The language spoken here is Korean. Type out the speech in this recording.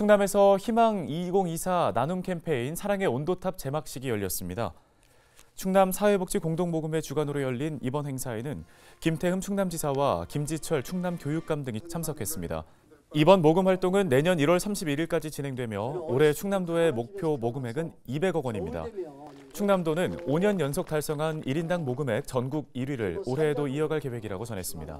충남에서 희망 2024 나눔 캠페인 사랑의 온도탑 제막식이 열렸습니다. 충남 사회복지 공동모금회 주관으로 열린 이번 행사에는 김태흠 충남지사와 김지철 충남 교육감 등이 참석했습니다. 이번 모금 활동은 내년 1월 31일까지 진행되며 올해 충남도의 목표 모금액은 200억 원입니다. 충남도는 5년 연속 달성한 1인당 모금액 전국 1위를 올해에도 이어갈 계획이라고 전했습니다.